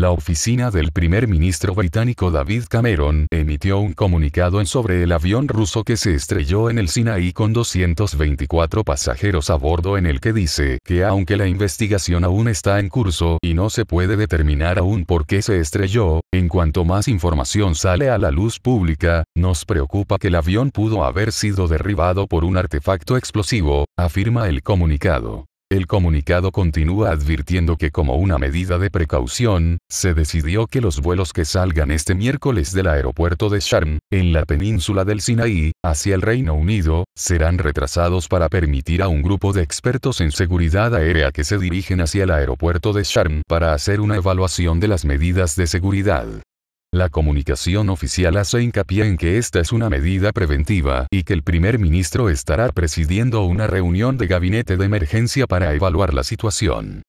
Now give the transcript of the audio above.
La oficina del primer ministro británico David Cameron emitió un comunicado sobre el avión ruso que se estrelló en el Sinaí con 224 pasajeros a bordo en el que dice que aunque la investigación aún está en curso y no se puede determinar aún por qué se estrelló, en cuanto más información sale a la luz pública, nos preocupa que el avión pudo haber sido derribado por un artefacto explosivo, afirma el comunicado. El comunicado continúa advirtiendo que como una medida de precaución, se decidió que los vuelos que salgan este miércoles del aeropuerto de Sharm, en la península del Sinaí, hacia el Reino Unido, serán retrasados para permitir a un grupo de expertos en seguridad aérea que se dirigen hacia el aeropuerto de Sharm para hacer una evaluación de las medidas de seguridad. La comunicación oficial hace hincapié en que esta es una medida preventiva y que el primer ministro estará presidiendo una reunión de gabinete de emergencia para evaluar la situación.